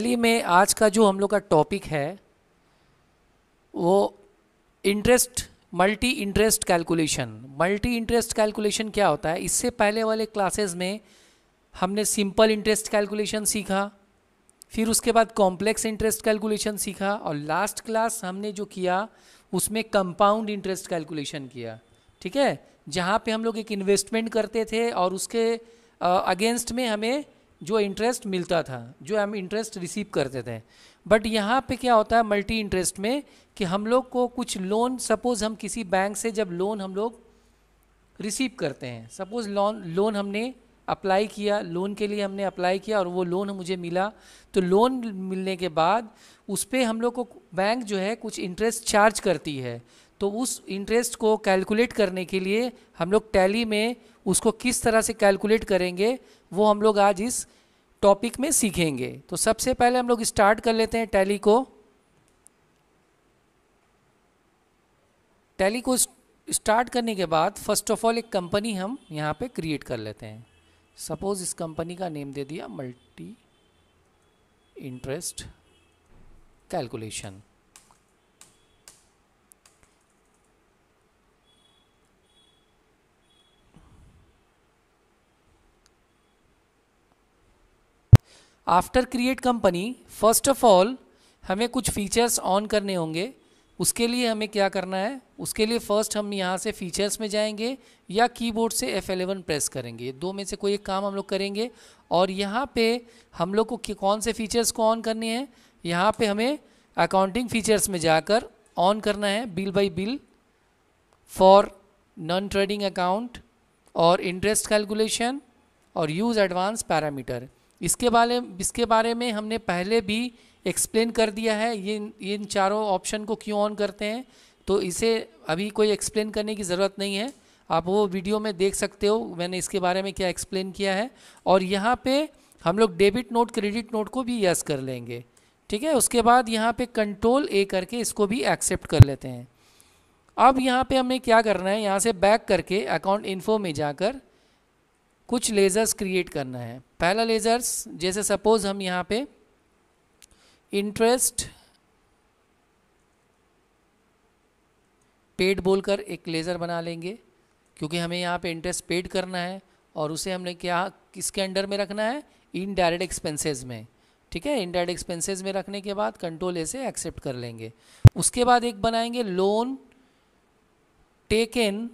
असली में आज का जो हम लोग का टॉपिक है वो interest multi interest calculation multi interest calculation क्या होता है इससे पहले वाले क्लासेस में हमने सिंपल इंटरेस्ट कैलकुलेशन सीखा फिर उसके बाद कॉम्प्लेक्स इंटरेस्ट कैलकुलेशन सीखा और लास्ट क्लास हमने जो किया उसमें कंपाउंड इंटरेस्ट कैलकुलेशन किया ठीक है जहाँ पे हम लोग एक इन्वेस्टमेंट करते थे और उसके अगेंस्ट में हमें जो इंटरेस्ट मिलता था जो हम इंटरेस्ट रिसीव करते थे बट यहाँ पे क्या होता है मल्टी इंटरेस्ट में कि हम लोग को कुछ लोन सपोज़ हम किसी बैंक से जब लोन हम लोग रिसीव करते हैं सपोज़ लोन लोन हमने अप्लाई किया लोन के लिए हमने अप्लाई किया और वो लोन मुझे मिला तो लोन मिलने के बाद उस पर हम लोग को बैंक जो है कुछ इंटरेस्ट चार्ज करती है तो उस इंटरेस्ट को कैलकुलेट करने के लिए हम लोग टैली में उसको किस तरह से कैलकुलेट करेंगे वो हम लोग आज इस टॉपिक में सीखेंगे तो सबसे पहले हम लोग स्टार्ट कर लेते हैं टैली को टैली को स्टार्ट करने के बाद फर्स्ट ऑफ ऑल एक कंपनी हम यहाँ पे क्रिएट कर लेते हैं सपोज इस कंपनी का नेम दे दिया multi interest calculation after create company first of all हमें कुछ फीचर्स ऑन करने होंगे उसके लिए हमें क्या करना है उसके लिए फ़र्स्ट हम यहाँ से फीचर्स में जाएंगे या कीबोर्ड से F11 प्रेस करेंगे दो में से कोई एक काम हम लोग करेंगे और यहाँ पे हम लोग को कौन से फीचर्स को ऑन करने हैं यहाँ पे हमें अकाउंटिंग फीचर्स में जाकर ऑन करना है bill by bill for non trading account और इंटरेस्ट कैलकुलेशन और यूज़ एडवांस पैरामीटर इसके बारे इसके बारे में हमने पहले भी एक्सप्लेन कर दिया है ये ये इन चारों ऑप्शन को क्यों ऑन करते हैं तो इसे अभी कोई एक्सप्लेन करने की ज़रूरत नहीं है आप वो वीडियो में देख सकते हो मैंने इसके बारे में क्या एक्सप्लेन किया है और यहाँ पे हम लोग डेबिट नोट क्रेडिट नोट को भी यस कर लेंगे ठीक है उसके बाद यहाँ पे कंट्रोल ए करके इसको भी एक्सेप्ट कर लेते हैं अब यहाँ पे हमें क्या करना है यहाँ से बैक करके अकाउंट इन्फो में जाकर कुछ लेज़र्स क्रिएट करना है पहला लेज़र्स जैसे सपोज़ हम यहाँ पे इंटरेस्ट पेड बोलकर एक लेज़र बना लेंगे क्योंकि हमें यहाँ पे इंटरेस्ट पेड करना है और उसे हमने क्या किसके अंडर में रखना है इनडायरेक्ट एक्सपेंसेस में ठीक है इनडायरेक्ट एक्सपेंसेस में रखने के बाद कंट्रोल ऐसे एक्सेप्ट कर लेंगे उसके बाद एक बनाएंगे loan taken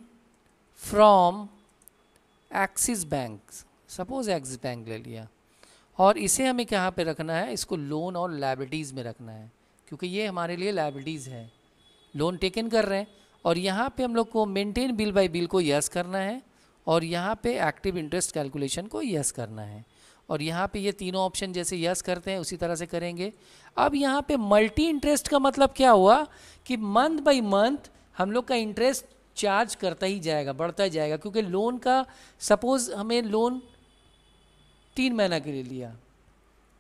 from Axis bank suppose Axis bank ले लिया और इसे हमें कहाँ पे रखना है इसको लोन और लाइबिलिटीज़ में रखना है क्योंकि ये हमारे लिए लाइबिलिटीज़ है लोन टेकन कर रहे हैं और यहाँ पे हम लोग को मेंटेन बिल बाय बिल को यस करना है और यहाँ पे एक्टिव इंटरेस्ट कैलकुलेशन को यस करना है और यहाँ पे ये तीनों ऑप्शन जैसे यस करते हैं उसी तरह से करेंगे अब यहाँ पे मल्टी इंटरेस्ट का मतलब क्या हुआ कि मंथ बाई मंथ हम लोग का इंटरेस्ट चार्ज करता ही जाएगा बढ़ता ही जाएगा क्योंकि लोन का सपोज़ हमें लोन तीन महीना के लिए लिया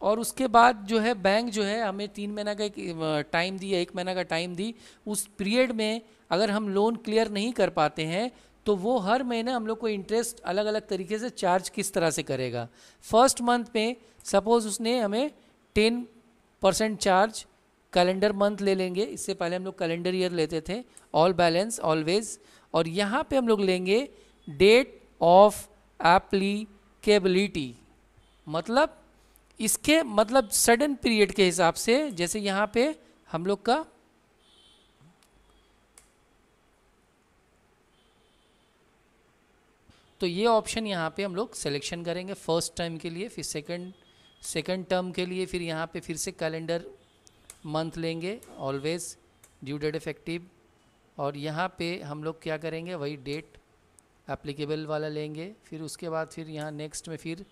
और उसके बाद जो है बैंक जो है हमें तीन महीना का एक टाइम दिया एक महीना का टाइम दी उस पीरियड में अगर हम लोन क्लियर नहीं कर पाते हैं तो वो हर महीने हम लोग को इंटरेस्ट अलग अलग तरीके से चार्ज किस तरह से करेगा फर्स्ट मंथ में सपोज़ उसने हमें ten percent charge calendar month ले लेंगे इससे पहले हम लोग कैलेंडर ईयर लेते थे ऑल बैलेंस ऑलवेज और यहाँ पे हम लोग लेंगे डेट ऑफ एप्लीकेबिलिटी मतलब इसके मतलब सडन पीरियड के हिसाब से जैसे यहाँ पे हम लोग का तो ये ऑप्शन यहाँ पे हम लोग सेलेक्शन करेंगे फर्स्ट टर्म के लिए फिर सेकंड सेकंड टर्म के लिए फिर यहाँ पे फिर से कैलेंडर मंथ लेंगे ऑलवेज ड्यू डेट इफेक्टिव और यहाँ पे हम लोग क्या करेंगे वही डेट एप्लीकेबल वाला लेंगे फिर उसके बाद फिर यहाँ नेक्स्ट में फिर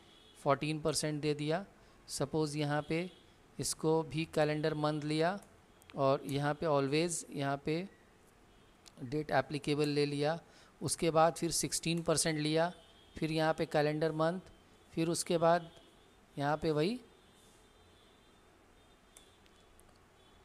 14 परसेंट दे दिया सपोज़ यहाँ पे इसको भी कैलेंडर मंथ लिया और यहाँ पे ऑलवेज़ यहाँ पे डेट एप्लीकेबल ले लिया उसके बाद फिर 16 परसेंट लिया फिर यहाँ पे कैलेंडर मंथ फिर उसके बाद यहाँ पे वही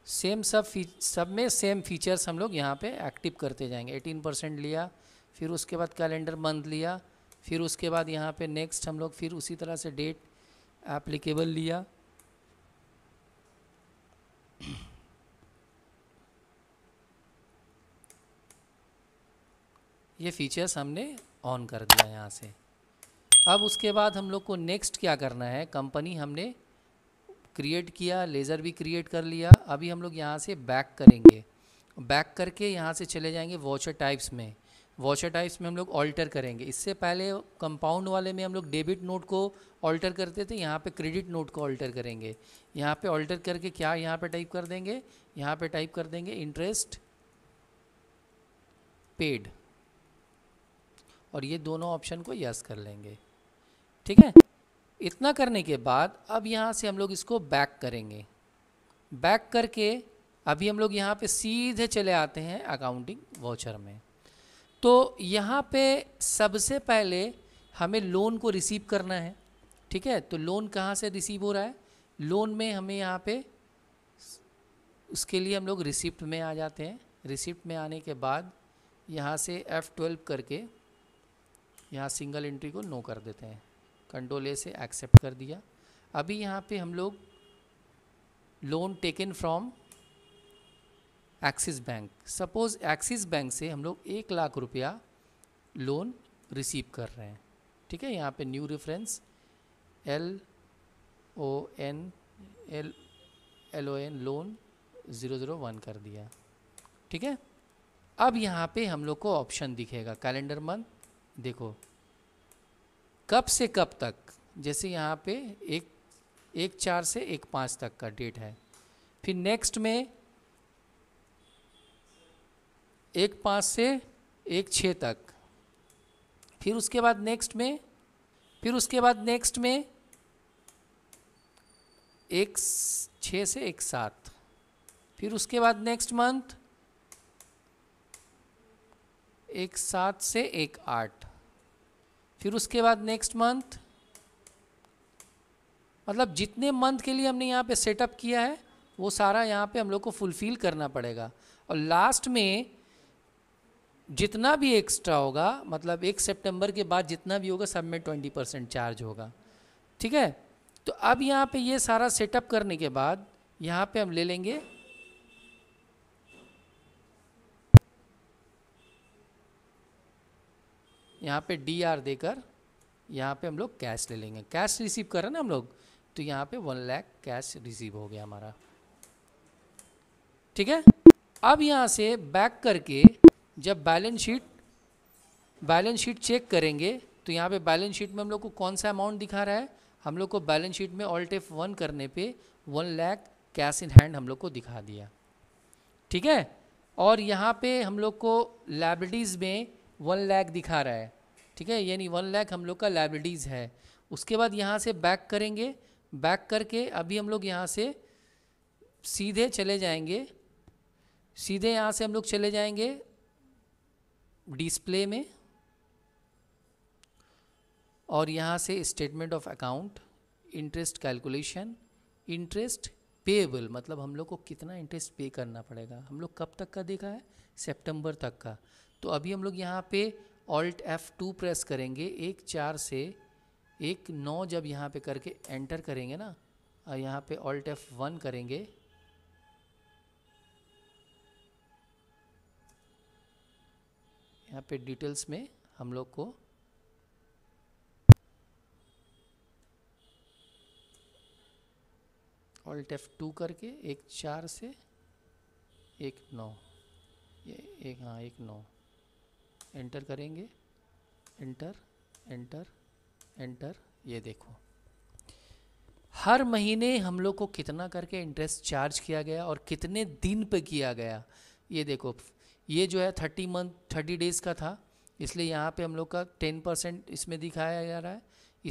सेम सब सब में सेम फीचर्स हम लोग यहाँ पे एक्टिव करते जाएंगे 18 परसेंट लिया फिर उसके बाद कैलेंडर मंथ लिया फिर उसके बाद यहाँ पे नेक्स्ट हम लोग फिर उसी तरह से डेट एप्लीकेबल लिया ये फीचर्स हमने ऑन कर दिया यहाँ से अब उसके बाद हम लोग को नेक्स्ट क्या करना है कंपनी हमने क्रिएट किया लेज़र भी क्रिएट कर लिया अभी हम लोग यहाँ से बैक करेंगे बैक करके यहाँ से चले जाएंगे वॉचर टाइप्स में वॉचर टाइप्स में हम लोग ऑल्टर करेंगे इससे पहले कंपाउंड वाले में हम लोग डेबिट नोट को ऑल्टर करते थे यहाँ पे क्रेडिट नोट को ऑल्टर करेंगे यहाँ पे ऑल्टर करके क्या यहाँ पे टाइप कर देंगे यहाँ पे टाइप कर देंगे इंटरेस्ट पेड और ये दोनों ऑप्शन को यस कर लेंगे ठीक है इतना करने के बाद अब यहाँ से हम लोग इसको बैक करेंगे बैक करके अभी हम लोग यहाँ पे सीधे चले आते हैं अकाउंटिंग वाउचर में तो यहाँ पे सबसे पहले हमें लोन को रिसीव करना है ठीक है तो लोन कहाँ से रिसीव हो रहा है लोन में हमें यहाँ पे उसके लिए हम लोग रिसिप्ट में आ जाते हैं रिसिप्ट में आने के बाद यहाँ से F12 करके यहाँ सिंगल एंट्री को नो कर देते हैं कंट्रोल ए से एक्सेप्ट कर दिया अभी यहाँ पे हम लोग loan taken from Axis bank suppose Axis bank से हम लोग एक लाख रुपया लोन रिसीव कर रहे हैं ठीक है यहाँ पे new reference L O N L L O N loan zero zero one कर दिया ठीक है अब यहाँ पे हम लोग को ऑप्शन दिखेगा कैलेंडर मंथ देखो कब से कब तक जैसे यहाँ पे एक एक चार से एक पाँच तक का डेट है फिर नेक्स्ट में एक पाँच से एक छः तक फिर उसके बाद नेक्स्ट में फिर उसके बाद नेक्स्ट में एक छः से एक सात फिर उसके बाद नेक्स्ट मंथ एक सात से एक आठ फिर उसके बाद नेक्स्ट मंथ मतलब जितने मंथ के लिए हमने यहाँ पे सेटअप किया है वो सारा यहाँ पे हम लोग को फुलफिल करना पड़ेगा और लास्ट में जितना भी एक्स्ट्रा होगा मतलब एक सितंबर के बाद जितना भी होगा सब में ट्वेंटी परसेंट चार्ज होगा ठीक है तो अब यहाँ पे ये सारा सेटअप करने के बाद यहाँ पे हम ले लेंगे यहाँ पे डी आर देकर यहाँ पे हम लोग कैश ले लेंगे कैश रिसीव कर रहे ना हम लोग तो यहाँ पे वन लैख कैश रिसीव हो गया हमारा ठीक है अब यहाँ से बैक करके जब balance sheet balance sheet check करेंगे तो यहाँ पे बैलेंस शीट में हम लोग को कौन सा अमाउंट दिखा रहा है हम लोग को बैलेंस शीट में ऑल्ट एफ वन करने पे one lakh cash in hand हम लोग को दिखा दिया ठीक है और यहाँ पे हम लोग को लाइब्रेटीज़ में वन लैख दिखा रहा है ठीक है यानी वन लैख हम लोग का लाइब्रेडीज़ है उसके बाद यहाँ से बैक करेंगे बैक करके अभी हम लोग यहाँ से सीधे चले जाएंगे सीधे यहाँ से हम लोग चले जाएंगे डिस्प्ले में और यहाँ से statement of account interest calculation interest payable मतलब हम लोग को कितना इंटरेस्ट पे करना पड़ेगा हम लोग कब तक का देखा है सेप्टेम्बर तक का तो अभी हम लोग यहाँ पे ऑल्ट एफ़ टू प्रेस करेंगे एक चार से एक नौ जब यहाँ पे करके एंटर करेंगे ना और यहाँ पे ऑल्ट एफ़ वन करेंगे यहाँ पे डिटेल्स में हम लोग को ऑल्ट एफ टू करके एक चार से एक नौ ये एक हाँ एक नौ एंटर करेंगे एंटर एंटर एंटर ये देखो हर महीने हम लोग को कितना करके इंटरेस्ट चार्ज किया गया और कितने दिन पे किया गया ये देखो ये जो है थर्टी मंथ थर्टी डेज़ का था इसलिए यहाँ पे हम लोग का टेन परसेंट इसमें दिखाया जा रहा है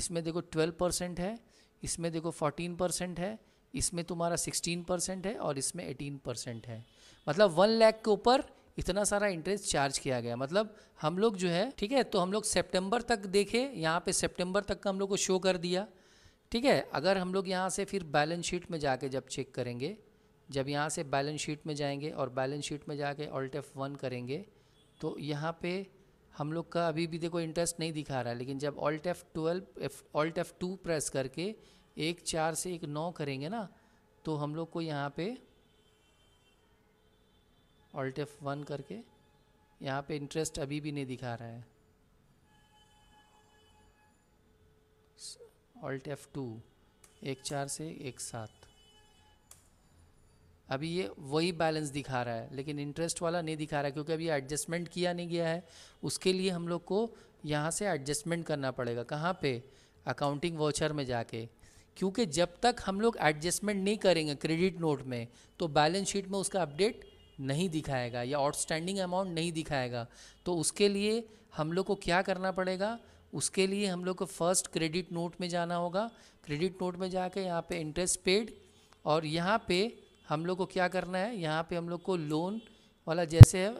इसमें देखो ट्वेल्व परसेंट है इसमें देखो फोर्टीन परसेंट है इसमें तुम्हारा सिक्सटीन परसेंट है और इसमें एटीन परसेंट है मतलब वन लैख के ऊपर इतना सारा इंटरेस्ट चार्ज किया गया मतलब हम लोग जो है ठीक है तो हम लोग सेप्टेम्बर तक देखे यहाँ पर सेप्टेम्बर तक का हम लोग को शो कर दिया ठीक है अगर हम लोग यहाँ से फिर बैलेंस शीट में जाके जब चेक करेंगे जब यहाँ से बैलेंस शीट में जाएंगे और बैलेंस शीट में जाके ऑल्ट एफ वन करेंगे तो यहाँ पे हम लोग का अभी भी देखो इंटरेस्ट नहीं दिखा रहा है लेकिन जब alt F twelve alt F two press करके एक चार से एक नौ करेंगे ना तो हम लोग को यहाँ पे ऑल्ट एफ वन करके यहाँ पे इंटरेस्ट अभी भी नहीं दिखा रहा है ऑल्ट एफ टू एक चार से एक सात अभी ये वही बैलेंस दिखा रहा है लेकिन इंटरेस्ट वाला नहीं दिखा रहा है क्योंकि अभी एडजस्टमेंट किया नहीं गया है उसके लिए हम लोग को यहाँ से एडजस्टमेंट करना पड़ेगा कहाँ पे अकाउंटिंग वाउचर में जाके क्योंकि जब तक हम लोग एडजस्टमेंट नहीं करेंगे क्रेडिट नोट में तो बैलेंस शीट में उसका अपडेट नहीं दिखाएगा या आउटस्टैंडिंग अमाउंट नहीं दिखाएगा तो उसके लिए हम लोग को क्या करना पड़ेगा उसके लिए हम लोग को फर्स्ट क्रेडिट नोट में जाना होगा क्रेडिट नोट में कर यहाँ पे इंटरेस्ट पेड और यहाँ पे हम लोग को क्या करना है यहाँ पे हम लोग को लोन वाला जैसे है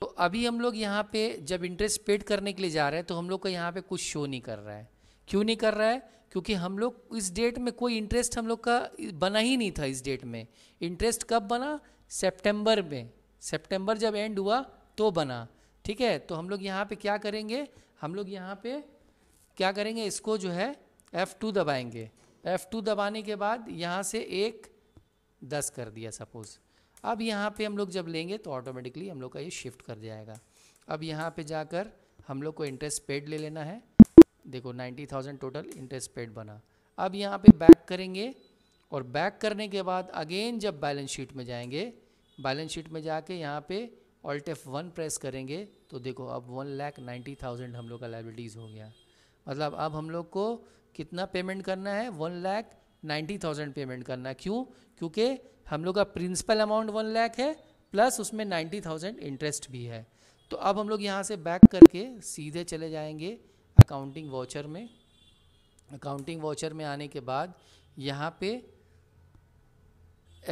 तो अभी हम लोग यहाँ पे जब इंटरेस्ट पेड करने के लिए जा रहे हैं तो हम लोग को यहाँ पे कुछ शो नहीं कर रहा है क्यों नहीं कर रहा है क्योंकि हम लोग इस डेट में कोई इंटरेस्ट हम लोग का बना ही नहीं था इस डेट में इंटरेस्ट कब बना सेप्टेम्बर में सेप्टेम्बर जब एंड हुआ तो बना ठीक है तो हम लोग यहाँ पे क्या करेंगे हम लोग यहाँ पे क्या करेंगे इसको जो है F2 दबाएंगे F2 दबाने के बाद यहाँ से एक दस कर दिया सपोज़ अब यहाँ पे हम लोग जब लेंगे तो ऑटोमेटिकली हम लोग का ये शिफ्ट कर जाएगा अब यहाँ पे जाकर हम लोग को इंटरेस्ट पेड ले लेना है देखो 90,000 टोटल इंटरेस्ट पेड बना अब यहाँ पे बैक करेंगे और बैक करने के बाद अगेन जब बैलेंस शीट में जाएंगे बैलेंस शीट में जाके यहाँ पे ऑल्ट एफ वन प्रेस करेंगे तो देखो अब वन लैख नाइन्टी थाउजेंड हम लोग का लाइबिलिटीज़ हो गया मतलब अब हम लोग को कितना पेमेंट करना है one lakh ninety thousand payment करना है क्यों क्योंकि हम लोग का प्रिंसिपल अमाउंट वन लैख है प्लस उसमें नाइन्टी थाउजेंड इंटरेस्ट भी है तो अब हम लोग यहाँ से बैक करके सीधे चले जाएँगे अकाउंटिंग वाचर में अकाउंटिंग वाचर में आने के बाद यहाँ पे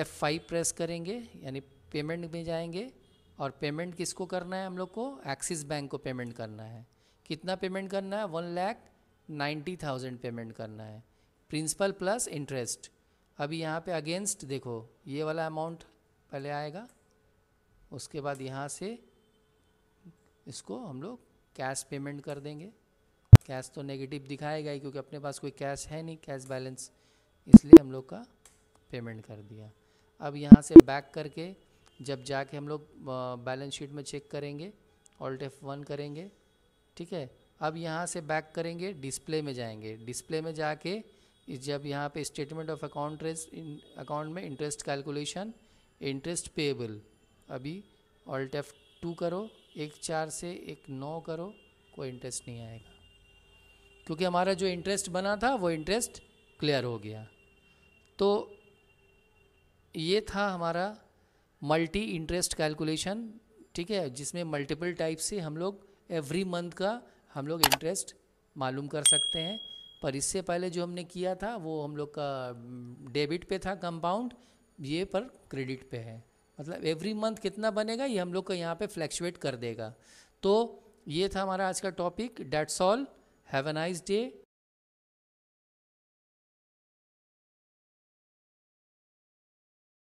F5 प्रेस करेंगे यानी पेमेंट में जाएंगे और पेमेंट किसको करना है हम लोग को एक्सिस बैंक को पेमेंट करना है कितना पेमेंट करना है one lakh ninety thousand payment करना है प्रिंसिपल प्लस इंटरेस्ट अभी यहाँ पे अगेंस्ट देखो ये वाला अमाउंट पहले आएगा उसके बाद यहाँ से इसको हम लोग कैश पेमेंट कर देंगे कैश तो नेगेटिव दिखाएगा ही क्योंकि अपने पास कोई कैश है नहीं कैश बैलेंस इसलिए हम लोग का पेमेंट कर दिया अब यहाँ से बैक करके जब जाके हम लोग बैलेंस शीट में चेक करेंगे ऑल्ट एफ वन करेंगे ठीक है अब यहाँ से बैक करेंगे डिस्प्ले में जाएंगे डिस्प्ले में जाके जब यहाँ पे स्टेटमेंट ऑफ अकाउंट अकाउंट में इंटरेस्ट कैलकुलेशन इंटरेस्ट पेबल अभी ऑल्ट एफ टू करो एक चार से एक नौ करो कोई इंटरेस्ट नहीं आएगा क्योंकि हमारा जो इंटरेस्ट बना था वो इंटरेस्ट क्लियर हो गया तो ये था हमारा मल्टी इंटरेस्ट कैलकुलेशन ठीक है जिसमें मल्टीपल टाइप से हम लोग एवरी मंथ का हम लोग इंटरेस्ट मालूम कर सकते हैं पर इससे पहले जो हमने किया था वो हम लोग का डेबिट पे था कंपाउंड ये पर क्रेडिट पे है मतलब एवरी मंथ कितना बनेगा ये हम लोग का यहाँ पे फ्लैक्चुएट कर देगा तो ये था हमारा आज का topic that's all Have a nice day.